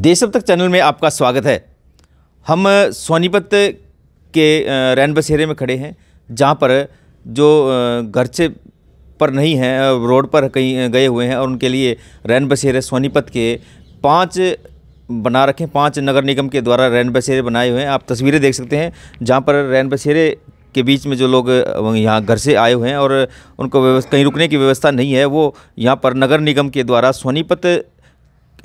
देशब तक चैनल में आपका स्वागत है हम सोनीपत के रैन बसेरे में खड़े हैं जहाँ पर जो घर से पर नहीं हैं रोड पर कहीं गए हुए हैं और उनके लिए रैन बसेरे सोनीपत के पाँच बना रखें पाँच नगर निगम के द्वारा रैन बसेरे बनाए हुए हैं आप तस्वीरें देख सकते हैं जहाँ पर रैन बसेरे के बीच में जो लोग यहाँ घर से आए हुए हैं और उनको कहीं रुकने की व्यवस्था नहीं है वो यहाँ पर नगर निगम के द्वारा सोनीपत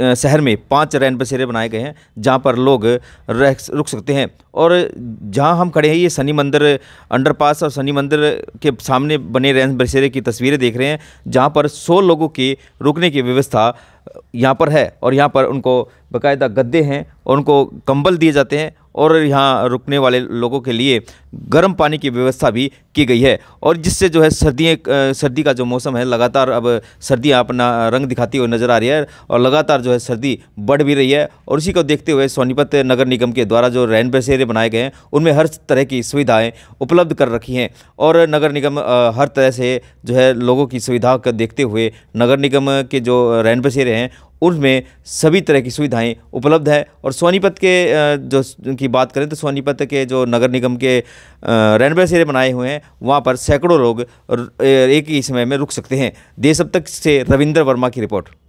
शहर में पांच रैन बसेरे बनाए गए हैं जहां पर लोग रह रुक सकते हैं और जहां हम खड़े हैं ये शनि मंदिर अंडरपास और शनि मंदिर के सामने बने रैन बसेरे की तस्वीरें देख रहे हैं जहां पर सौ लोगों की रुकने की व्यवस्था यहाँ पर है और यहाँ पर उनको बाकायदा गद्दे हैं और उनको कंबल दिए जाते हैं और यहाँ रुकने वाले लोगों के लिए गर्म पानी की व्यवस्था भी की गई है और जिससे जो है सर्दी सर्दी का जो मौसम है लगातार अब सर्दियाँ अपना रंग दिखाती हुई नज़र आ रही है और लगातार जो है सर्दी बढ़ भी रही है और इसी को देखते हुए सोनीपत नगर निगम के द्वारा जो रैन बसेरे बनाए गए हैं उनमें हर तरह की सुविधाएँ उपलब्ध कर रखी हैं और नगर निगम हर तरह से जो है लोगों की सुविधा को देखते हुए नगर निगम के जो रैन बसेरे हैं उनमें में सभी तरह की सुविधाएं उपलब्ध है और सोनीपत के जो की बात करें तो सोनीपत के जो नगर निगम के रैनबे बसेरे बनाए हुए हैं वहाँ पर सैकड़ों लोग एक ही समय में रुक सकते हैं देश अब तक से रविंद्र वर्मा की रिपोर्ट